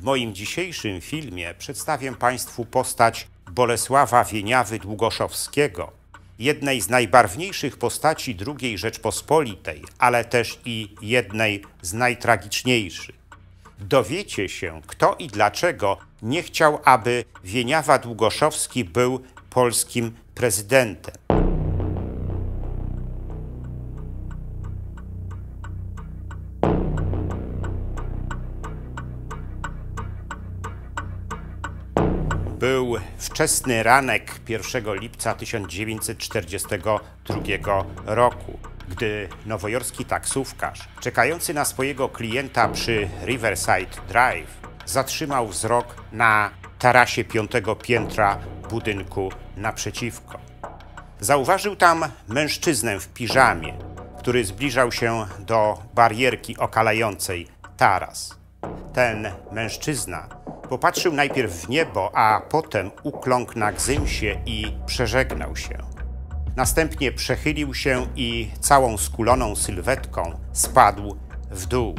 W moim dzisiejszym filmie przedstawię Państwu postać Bolesława Wieniawy Długoszowskiego, jednej z najbarwniejszych postaci II Rzeczpospolitej, ale też i jednej z najtragiczniejszych. Dowiecie się, kto i dlaczego nie chciał, aby Wieniawa Długoszowski był polskim prezydentem. wczesny ranek 1 lipca 1942 roku, gdy nowojorski taksówkarz, czekający na swojego klienta przy Riverside Drive, zatrzymał wzrok na tarasie piątego piętra budynku naprzeciwko. Zauważył tam mężczyznę w piżamie, który zbliżał się do barierki okalającej taras ten mężczyzna popatrzył najpierw w niebo, a potem ukląkł na gzymsie i przeżegnał się. Następnie przechylił się i całą skuloną sylwetką spadł w dół.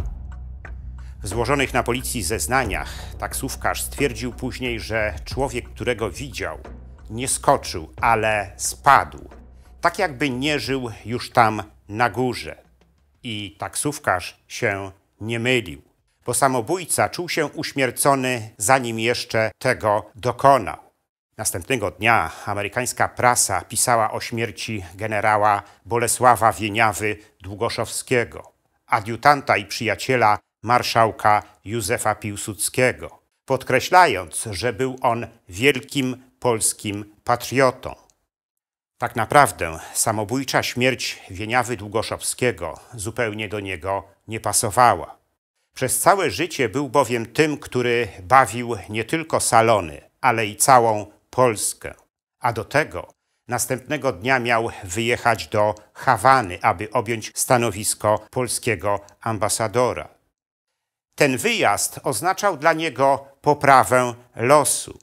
W złożonych na policji zeznaniach taksówkarz stwierdził później, że człowiek, którego widział, nie skoczył, ale spadł, tak jakby nie żył już tam na górze. I taksówkarz się nie mylił bo samobójca czuł się uśmiercony, zanim jeszcze tego dokonał. Następnego dnia amerykańska prasa pisała o śmierci generała Bolesława Wieniawy Długoszowskiego, adiutanta i przyjaciela marszałka Józefa Piłsudskiego, podkreślając, że był on wielkim polskim patriotą. Tak naprawdę samobójcza śmierć Wieniawy Długoszowskiego zupełnie do niego nie pasowała. Przez całe życie był bowiem tym, który bawił nie tylko salony, ale i całą Polskę. A do tego następnego dnia miał wyjechać do Hawany, aby objąć stanowisko polskiego ambasadora. Ten wyjazd oznaczał dla niego poprawę losu,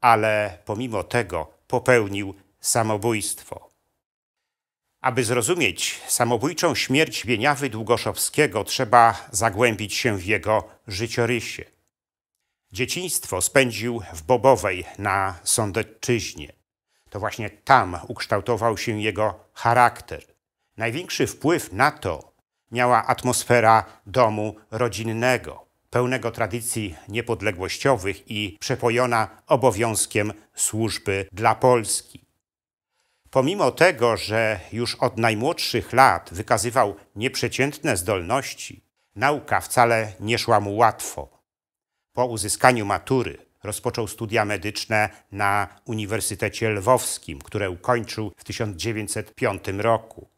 ale pomimo tego popełnił samobójstwo. Aby zrozumieć samobójczą śmierć Wieniawy Długoszowskiego, trzeba zagłębić się w jego życiorysie. Dzieciństwo spędził w Bobowej na Sądecczyźnie. To właśnie tam ukształtował się jego charakter. Największy wpływ na to miała atmosfera domu rodzinnego, pełnego tradycji niepodległościowych i przepojona obowiązkiem służby dla Polski. Pomimo tego, że już od najmłodszych lat wykazywał nieprzeciętne zdolności, nauka wcale nie szła mu łatwo. Po uzyskaniu matury rozpoczął studia medyczne na Uniwersytecie Lwowskim, które ukończył w 1905 roku.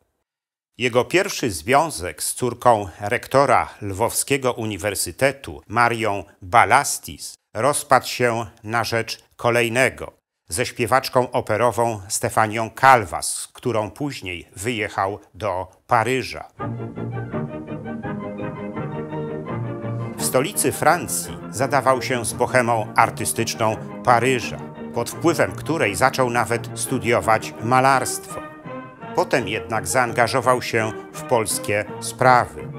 Jego pierwszy związek z córką rektora Lwowskiego Uniwersytetu, Marią Balastis, rozpadł się na rzecz kolejnego, ze śpiewaczką operową Stefanią Calvas, którą później wyjechał do Paryża. W stolicy Francji zadawał się z bohemą artystyczną Paryża, pod wpływem której zaczął nawet studiować malarstwo. Potem jednak zaangażował się w polskie sprawy.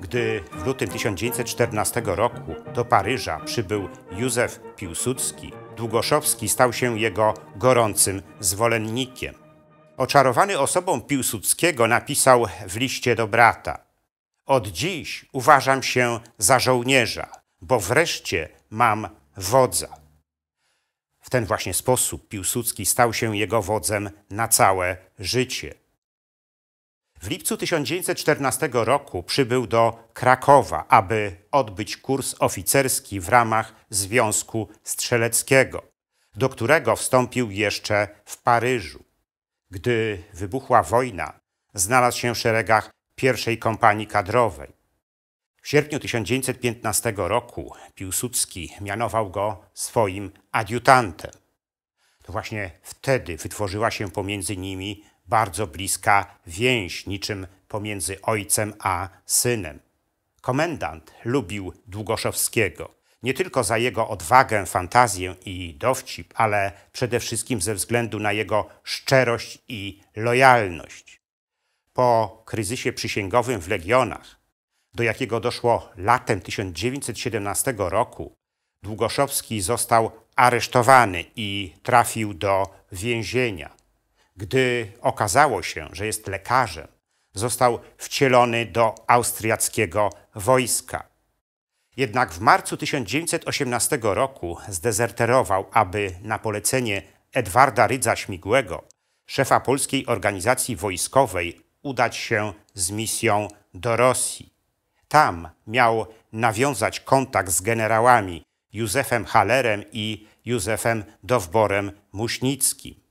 Gdy w lutym 1914 roku do Paryża przybył Józef Piłsudski, Długoszowski stał się jego gorącym zwolennikiem. Oczarowany osobą Piłsudskiego napisał w liście do brata: Od dziś uważam się za żołnierza, bo wreszcie mam wodza. W ten właśnie sposób Piłsudski stał się jego wodzem na całe życie. W lipcu 1914 roku przybył do Krakowa, aby odbyć kurs oficerski w ramach Związku Strzeleckiego, do którego wstąpił jeszcze w Paryżu. Gdy wybuchła wojna, znalazł się w szeregach pierwszej kompanii kadrowej. W sierpniu 1915 roku Piłsudski mianował go swoim adiutantem. To właśnie wtedy wytworzyła się pomiędzy nimi bardzo bliska więź, niczym pomiędzy ojcem a synem. Komendant lubił Długoszowskiego nie tylko za jego odwagę, fantazję i dowcip, ale przede wszystkim ze względu na jego szczerość i lojalność. Po kryzysie przysięgowym w Legionach, do jakiego doszło latem 1917 roku, Długoszowski został aresztowany i trafił do więzienia. Gdy okazało się, że jest lekarzem, został wcielony do austriackiego wojska. Jednak w marcu 1918 roku zdezerterował, aby na polecenie Edwarda Rydza-Śmigłego, szefa polskiej organizacji wojskowej, udać się z misją do Rosji. Tam miał nawiązać kontakt z generałami Józefem Hallerem i Józefem Dowborem Muśnickim.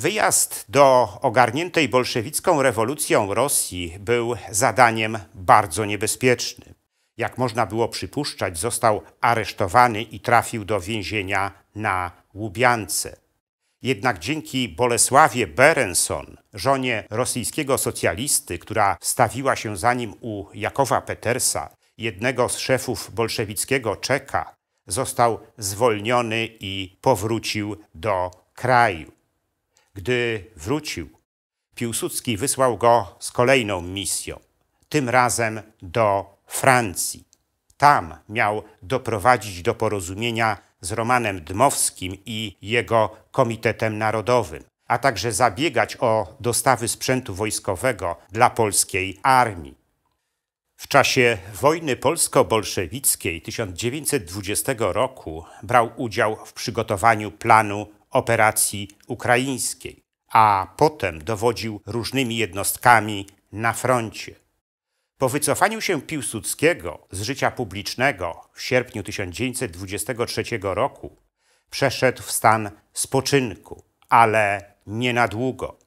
Wyjazd do ogarniętej bolszewicką rewolucją Rosji był zadaniem bardzo niebezpiecznym. Jak można było przypuszczać, został aresztowany i trafił do więzienia na Łubiance. Jednak dzięki Bolesławie Berenson, żonie rosyjskiego socjalisty, która stawiła się za nim u Jakowa Petersa, jednego z szefów bolszewickiego Czeka, został zwolniony i powrócił do kraju. Gdy wrócił, Piłsudski wysłał go z kolejną misją, tym razem do Francji. Tam miał doprowadzić do porozumienia z Romanem Dmowskim i jego Komitetem Narodowym, a także zabiegać o dostawy sprzętu wojskowego dla polskiej armii. W czasie wojny polsko-bolszewickiej 1920 roku brał udział w przygotowaniu planu operacji ukraińskiej, a potem dowodził różnymi jednostkami na froncie. Po wycofaniu się Piłsudskiego z życia publicznego w sierpniu 1923 roku przeszedł w stan spoczynku, ale nie na długo.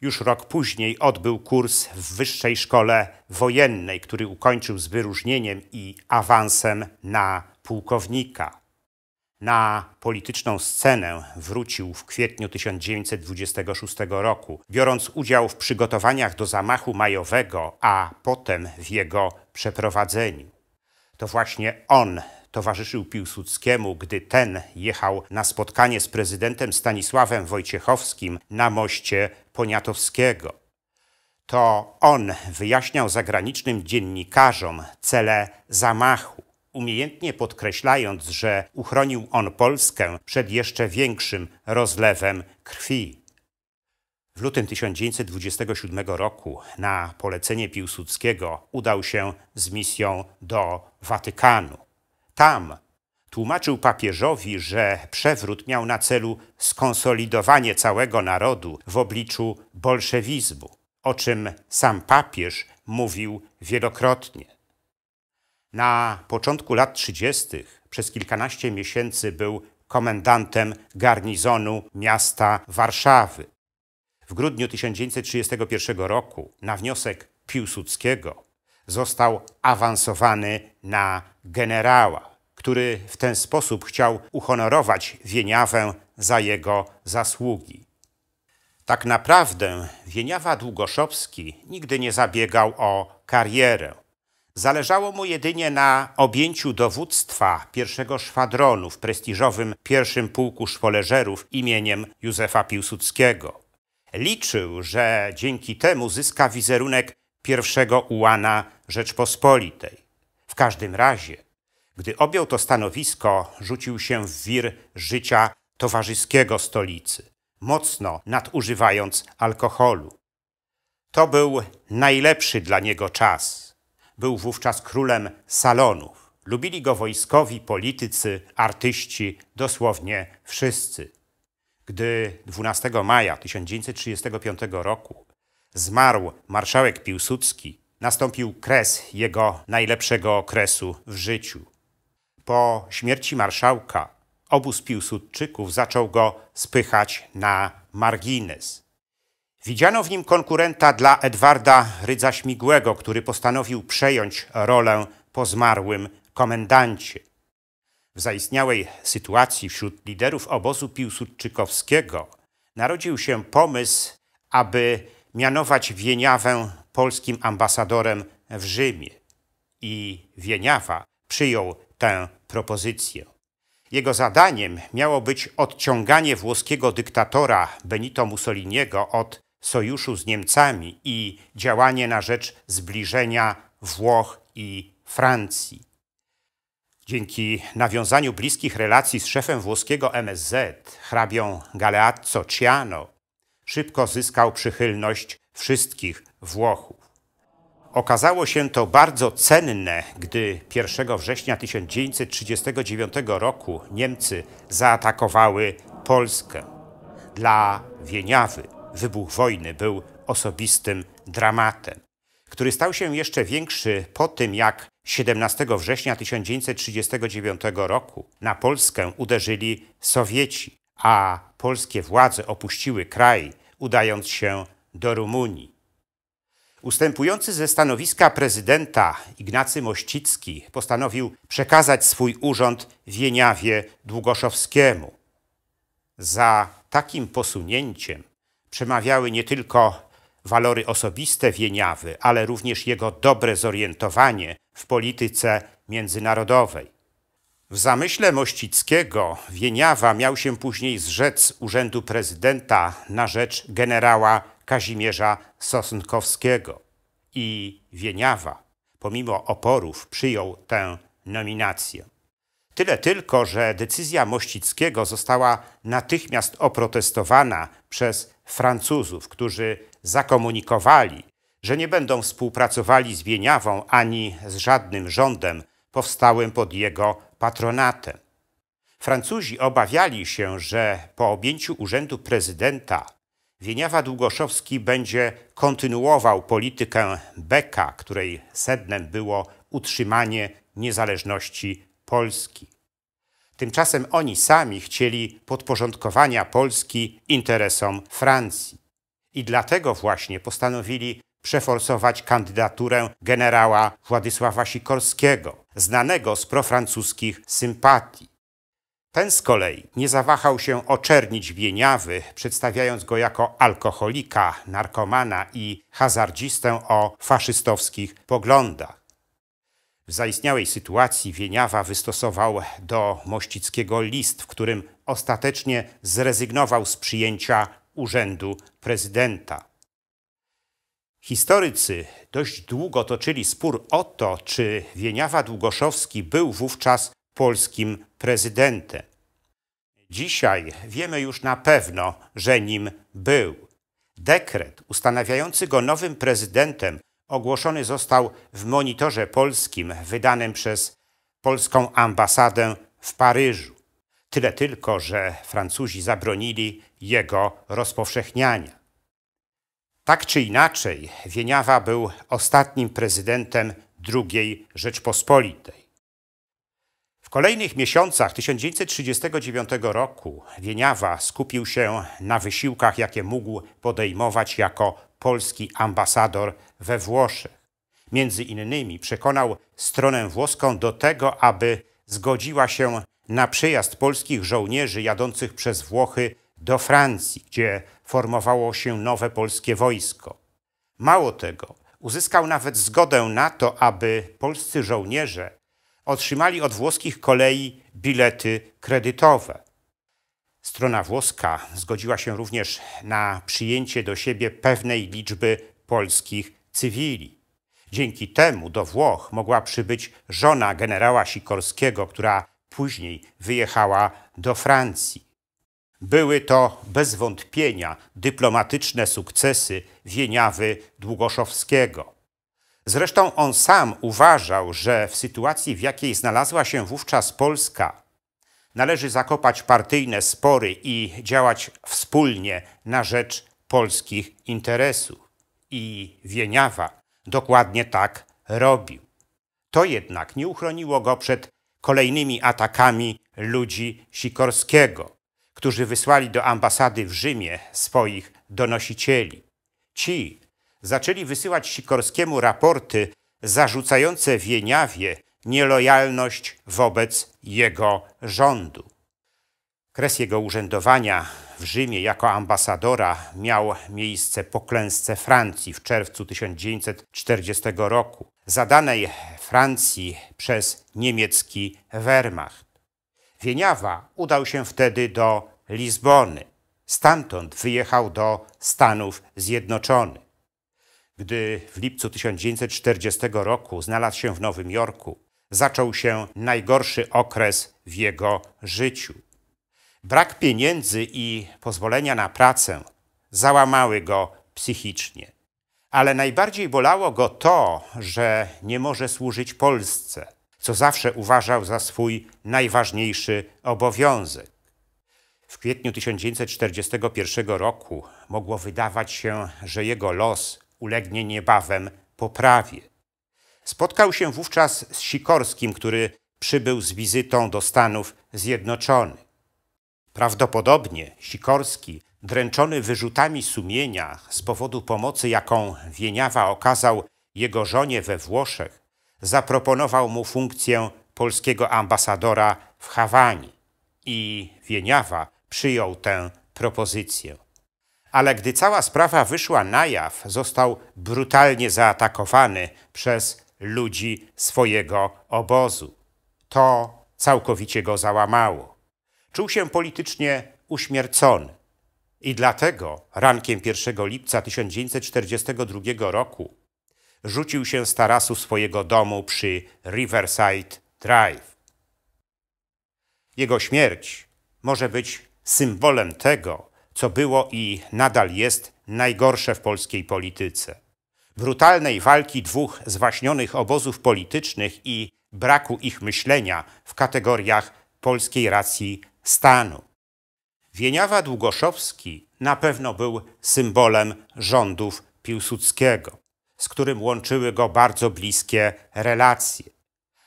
Już rok później odbył kurs w Wyższej Szkole Wojennej, który ukończył z wyróżnieniem i awansem na pułkownika. Na polityczną scenę wrócił w kwietniu 1926 roku, biorąc udział w przygotowaniach do zamachu majowego, a potem w jego przeprowadzeniu. To właśnie on towarzyszył Piłsudskiemu, gdy ten jechał na spotkanie z prezydentem Stanisławem Wojciechowskim na moście Poniatowskiego. To on wyjaśniał zagranicznym dziennikarzom cele zamachu umiejętnie podkreślając, że uchronił on Polskę przed jeszcze większym rozlewem krwi. W lutym 1927 roku na polecenie Piłsudskiego udał się z misją do Watykanu. Tam tłumaczył papieżowi, że przewrót miał na celu skonsolidowanie całego narodu w obliczu bolszewizmu, o czym sam papież mówił wielokrotnie. Na początku lat 30. przez kilkanaście miesięcy był komendantem garnizonu miasta Warszawy. W grudniu 1931 roku na wniosek Piłsudskiego został awansowany na generała, który w ten sposób chciał uhonorować Wieniawę za jego zasługi. Tak naprawdę Wieniawa Długoszowski nigdy nie zabiegał o karierę. Zależało mu jedynie na objęciu dowództwa pierwszego szwadronu w prestiżowym pierwszym pułku szwoleżerów imieniem Józefa Piłsudskiego. Liczył, że dzięki temu zyska wizerunek pierwszego ułana Rzeczpospolitej. W każdym razie, gdy objął to stanowisko, rzucił się w wir życia towarzyskiego stolicy, mocno nadużywając alkoholu. To był najlepszy dla niego czas był wówczas królem salonów. Lubili go wojskowi, politycy, artyści, dosłownie wszyscy. Gdy 12 maja 1935 roku zmarł marszałek Piłsudski, nastąpił kres jego najlepszego okresu w życiu. Po śmierci marszałka obóz Piłsudczyków zaczął go spychać na margines. Widziano w nim konkurenta dla Edwarda Rydza-Śmigłego, który postanowił przejąć rolę po zmarłym komendancie. W zaistniałej sytuacji wśród liderów obozu Piłsudczykowskiego narodził się pomysł, aby mianować Wieniawę polskim ambasadorem w Rzymie. I Wieniawa przyjął tę propozycję. Jego zadaniem miało być odciąganie włoskiego dyktatora Benito Mussoliniego od sojuszu z Niemcami i działanie na rzecz zbliżenia Włoch i Francji. Dzięki nawiązaniu bliskich relacji z szefem włoskiego MSZ, hrabią Galeazzo Ciano, szybko zyskał przychylność wszystkich Włochów. Okazało się to bardzo cenne, gdy 1 września 1939 roku Niemcy zaatakowały Polskę dla Wieniawy wybuch wojny był osobistym dramatem, który stał się jeszcze większy po tym, jak 17 września 1939 roku na Polskę uderzyli Sowieci, a polskie władze opuściły kraj, udając się do Rumunii. Ustępujący ze stanowiska prezydenta Ignacy Mościcki postanowił przekazać swój urząd Wieniawie Długoszowskiemu. Za takim posunięciem przemawiały nie tylko walory osobiste Wieniawy, ale również jego dobre zorientowanie w polityce międzynarodowej. W zamyśle Mościckiego Wieniawa miał się później zrzec urzędu prezydenta na rzecz generała Kazimierza Sosnkowskiego. I Wieniawa, pomimo oporów, przyjął tę nominację. Tyle tylko, że decyzja Mościckiego została natychmiast oprotestowana przez Francuzów, którzy zakomunikowali, że nie będą współpracowali z Wieniawą ani z żadnym rządem powstałym pod jego patronatem. Francuzi obawiali się, że po objęciu urzędu prezydenta Wieniawa Długoszowski będzie kontynuował politykę Beka, której sednem było utrzymanie niezależności Polski. Tymczasem oni sami chcieli podporządkowania Polski interesom Francji. I dlatego właśnie postanowili przeforsować kandydaturę generała Władysława Sikorskiego, znanego z profrancuskich sympatii. Ten z kolei nie zawahał się oczernić Wieniawy, przedstawiając go jako alkoholika, narkomana i hazardzistę o faszystowskich poglądach. W zaistniałej sytuacji Wieniawa wystosował do Mościckiego list, w którym ostatecznie zrezygnował z przyjęcia urzędu prezydenta. Historycy dość długo toczyli spór o to, czy Wieniawa Długoszowski był wówczas polskim prezydentem. Dzisiaj wiemy już na pewno, że nim był. Dekret ustanawiający go nowym prezydentem ogłoszony został w monitorze polskim wydanym przez polską ambasadę w Paryżu. Tyle tylko, że Francuzi zabronili jego rozpowszechniania. Tak czy inaczej, Wieniawa był ostatnim prezydentem II Rzeczpospolitej. W kolejnych miesiącach 1939 roku Wieniawa skupił się na wysiłkach, jakie mógł podejmować jako polski ambasador we Włoszech. Między innymi przekonał stronę włoską do tego, aby zgodziła się na przyjazd polskich żołnierzy jadących przez Włochy do Francji, gdzie formowało się nowe polskie wojsko. Mało tego, uzyskał nawet zgodę na to, aby polscy żołnierze otrzymali od włoskich kolei bilety kredytowe. Strona włoska zgodziła się również na przyjęcie do siebie pewnej liczby polskich cywili. Dzięki temu do Włoch mogła przybyć żona generała Sikorskiego, która później wyjechała do Francji. Były to bez wątpienia dyplomatyczne sukcesy Wieniawy Długoszowskiego. Zresztą on sam uważał, że w sytuacji, w jakiej znalazła się wówczas Polska, należy zakopać partyjne spory i działać wspólnie na rzecz polskich interesów i Wieniawa dokładnie tak robił. To jednak nie uchroniło go przed kolejnymi atakami ludzi Sikorskiego, którzy wysłali do ambasady w Rzymie swoich donosicieli. Ci zaczęli wysyłać Sikorskiemu raporty zarzucające Wieniawie nielojalność wobec jego rządu. Kres jego urzędowania w Rzymie jako ambasadora miał miejsce po klęsce Francji w czerwcu 1940 roku, zadanej Francji przez niemiecki Wehrmacht. Wieniawa udał się wtedy do Lizbony. Stamtąd wyjechał do Stanów Zjednoczonych. Gdy w lipcu 1940 roku znalazł się w Nowym Jorku, zaczął się najgorszy okres w jego życiu. Brak pieniędzy i pozwolenia na pracę załamały go psychicznie. Ale najbardziej bolało go to, że nie może służyć Polsce, co zawsze uważał za swój najważniejszy obowiązek. W kwietniu 1941 roku mogło wydawać się, że jego los ulegnie niebawem poprawie. Spotkał się wówczas z Sikorskim, który przybył z wizytą do Stanów Zjednoczonych. Prawdopodobnie Sikorski, dręczony wyrzutami sumienia z powodu pomocy, jaką Wieniawa okazał jego żonie we Włoszech, zaproponował mu funkcję polskiego ambasadora w Hawanie i Wieniawa przyjął tę propozycję. Ale gdy cała sprawa wyszła na jaw, został brutalnie zaatakowany przez ludzi swojego obozu. To całkowicie go załamało. Czuł się politycznie uśmiercony. I dlatego rankiem 1 lipca 1942 roku rzucił się z tarasu swojego domu przy Riverside Drive. Jego śmierć może być symbolem tego, co było i nadal jest najgorsze w polskiej polityce brutalnej walki dwóch zwaśnionych obozów politycznych i braku ich myślenia w kategoriach polskiej racji stanu. Wieniawa Długoszowski na pewno był symbolem rządów Piłsudskiego, z którym łączyły go bardzo bliskie relacje.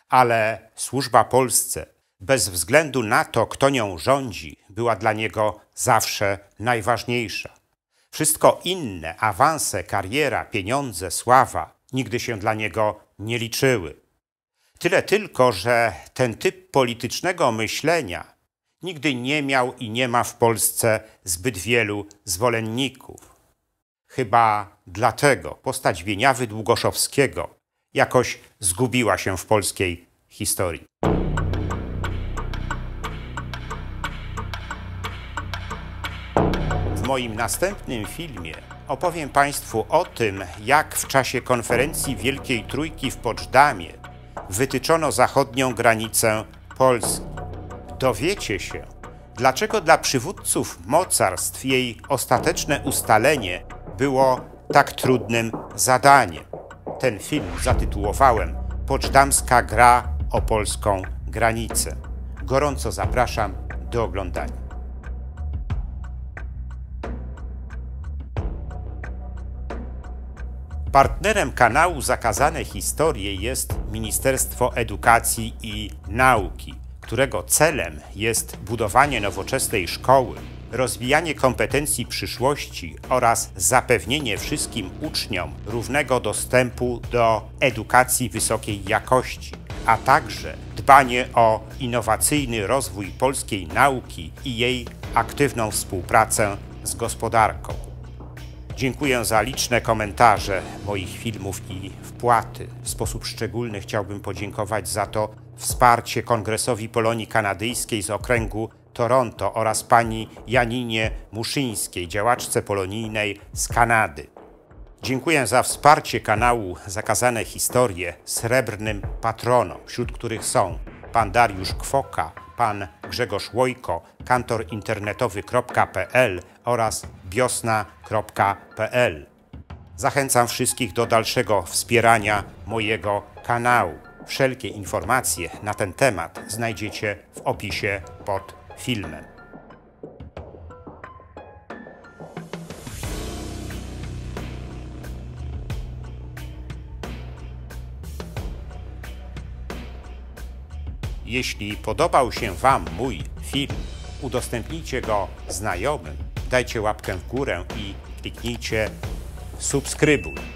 Ale służba Polsce, bez względu na to, kto nią rządzi, była dla niego zawsze najważniejsza. Wszystko inne, awanse, kariera, pieniądze, sława, nigdy się dla niego nie liczyły. Tyle tylko, że ten typ politycznego myślenia nigdy nie miał i nie ma w Polsce zbyt wielu zwolenników. Chyba dlatego postać Wieniawy Długoszowskiego jakoś zgubiła się w polskiej historii. W moim następnym filmie opowiem Państwu o tym, jak w czasie konferencji Wielkiej Trójki w Poczdamie wytyczono zachodnią granicę Polski. Dowiecie się, dlaczego dla przywódców mocarstw jej ostateczne ustalenie było tak trudnym zadaniem. Ten film zatytułowałem Poczdamska gra o polską granicę. Gorąco zapraszam do oglądania. Partnerem kanału Zakazane Historie jest Ministerstwo Edukacji i Nauki którego celem jest budowanie nowoczesnej szkoły, rozwijanie kompetencji przyszłości oraz zapewnienie wszystkim uczniom równego dostępu do edukacji wysokiej jakości, a także dbanie o innowacyjny rozwój polskiej nauki i jej aktywną współpracę z gospodarką. Dziękuję za liczne komentarze moich filmów i wpłaty. W sposób szczególny chciałbym podziękować za to Wsparcie Kongresowi Polonii Kanadyjskiej z okręgu Toronto oraz pani Janinie Muszyńskiej, działaczce polonijnej z Kanady. Dziękuję za wsparcie kanału Zakazane Historie srebrnym patronom, wśród których są pan Dariusz Kwoka, pan Grzegorz Łojko, kantorinternetowy.pl oraz biosna.pl. Zachęcam wszystkich do dalszego wspierania mojego kanału. Wszelkie informacje na ten temat znajdziecie w opisie pod filmem. Jeśli podobał się Wam mój film, udostępnijcie go znajomym, dajcie łapkę w górę i kliknijcie subskrybuj.